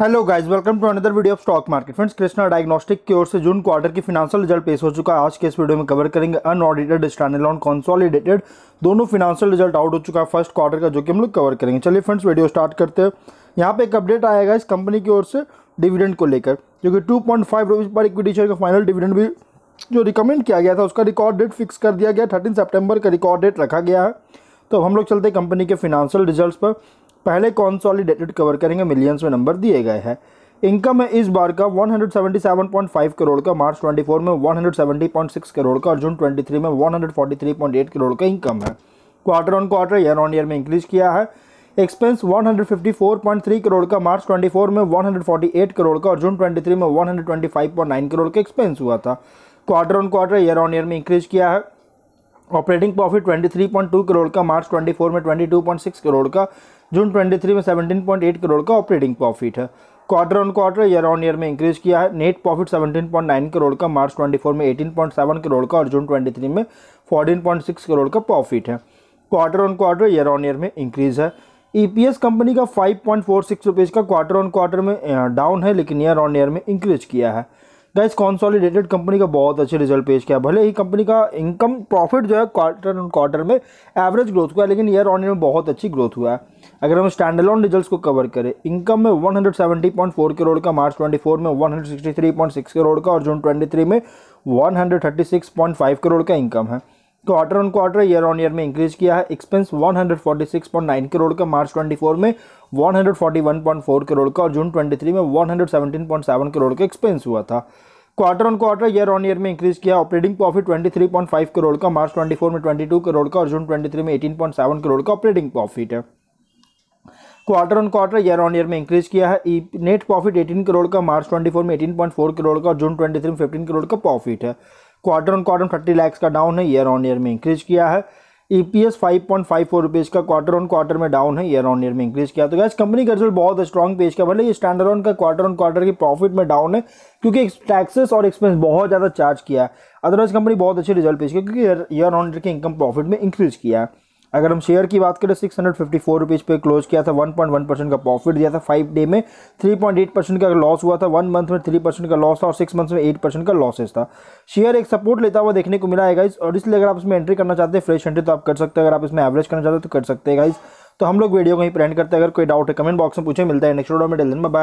hello guys welcome to another video of stock market friends Krishna diagnostic की ओर से June quarter की financial result पेश हो चुका है आज के इस वीडियो में कवर करेंगे अनऑडिटेड स्टैंडलॉन कॉन्सोलिडेटेड दोनों फिनेंशियल रिजल्ट आउट हो चुका है फर्स्ट क्वार्टर का जो कि हम लोग कवर करेंगे चलिए फ्रेंड्स वीडियो स्टार्ट करते हैं यहाँ पे एक अपडेट आएगा इस कंपनी की ओर से डिविडेंड को लेकर जो कि टू पॉइंट पर इक्विटी शेयर का फाइनल डिविडेंड भी जो रिकमेंड किया गया था उसका रिकॉर्ड डेट फिक्स कर दिया गया थर्टीन सेप्टेम्बर का रिकॉर्ड डेट रखा गया है तो हम लोग चलते कंपनी के फिनेंशियल रिजल्ट पर पहले कॉन्सॉलिडेटेड कवर करेंगे मिलियंस में नंबर दिए गए हैं इनकम है इस बार का 177.5 करोड़ का मार्च 24 में 170.6 करोड़ का और जून 23 में 143.8 करोड़ का इनकम है quarter on quarter year on year में इंक्रीज किया है एक्सपेंस 154.3 करोड़ का मार्च 24 में 148 करोड़ का और जून 23 में 125.9 करोड़ का एक्सपेंस हुआ था quarter on quarter year on year में इंक्रीज किया है ऑपरेटिंग प्रॉफिट 23.2 करोड़ का मार्च 24 में 22.6 करोड़ का जून 23 में 17.8 करोड़ का ऑपरेटिंग प्रॉफिट है quarter on quarter year on year में इंक्रीज किया है नेट प्रॉफिट 17.9 करोड़ का मार्च 24 में 18.7 करोड़ का और जून 23 में 14.6 करोड़ का प्रॉफिट है quarter on quarter year on year में इंक्रीज है ईपीएस e कंपनी का five point four six rupees का क्वार्टर ऑन क्वार्टर में डाउन है लेकिन ईयर ऑन ईयर में इंक्रीज किया है गाइस कॉन्सॉलिडेटेड कंपनी का बहुत अच्छे रिजल्ट पेश किया भले ही कंपनी का इनकम प्रॉफिट जो है क्वार्टर ऑन क्वार्टर में एवरेज ग्रोथ हुआ है लेकिन ईयर ऑन ईयर में बहुत अच्छी ग्रोथ हुआ है अगर हम स्टैंडलॉन रिजल्ट को कवर करें इनकम में वन करोड़ का मार्च ट्वेंटी में वन करोड़ का और जून ट्वेंटी में वन करोड़ का इनकम है quarter on quarter year on year में इंक्रीज किया है एक्सपेंस 146.9 करोड़ का मार्च 24 में 141.4 करोड़ का और जून 23 में 117.7 करोड़ का एक्सपेंस हुआ था quarter on quarter year on year में इंक्रीज किया ऑपरेटिंग प्रॉफिट 23.5 करोड़ का मार्च 24 में 22 करोड़ का और जून 23 में 18.7 करोड़ का ऑपरेटिंग प्रॉफिट है quarter on quarter year on year में इंक्रीज किया है नेट प्रॉफिट 18 करोड़ का मार्च 24 में 18.4 करोड़ का और जून 23 में 15 करोड़ का प्रॉफिट है quarter on quarter thirty lakhs का डाउन है ईयर ऑन ईयर में इंक्रीज किया है E P S five point five four rupees का क्वार्टर ऑन क्वार्टर में डाउन है ईयर ऑन ईयर में इंक्रीज किया तो गैस कंपनी का रिजल्ट बहुत स्ट्रॉन्ग पेश का भले ये स्टैंडर्ड ऑन का क्वार्टर ऑन क्वार्टर की प्रॉफिट में डाउन है क्योंकि टैक्सेस और एक्सपेंस बहुत ज़्यादा चार्ज किया है अदरवाइज कंपनी बहुत अच्छे रिजल्ट पेश किया क्योंकि ईयर ऑन ईयर के इनकम प्रॉफिट में इंक्रीज किया है अगर हम शेयर की बात करें six hundred fifty four rupees पे क्लोज किया था वन पॉइंट वन परसेंट का प्रॉफिट दिया था फाइव डे में थ्री पॉइंट एट परसेंट का लॉस हुआ था वन मंथ में थ्री परसेंट का लॉस था और सिक्स मंथ में एट परसेंट का लॉसेस था शेयर एक सपोर्ट लेता हुआ देखने को मिला है गाइज और इसलिए अगर आप इसमें एंट्री करना चाहते हैं फ्रेश एंट्री तो आप कर सकते हैं अगर आप इसमें एवरेज करना चाहते हैं तो कर सकते हैं गाइज तो हम लोग वीडियो को ही प्रिंट करते हैं अगर कोई डाउट है कमेंट बॉक्स में पूछे मिलता है नेक्स्ट वीडियो में डेल में बाय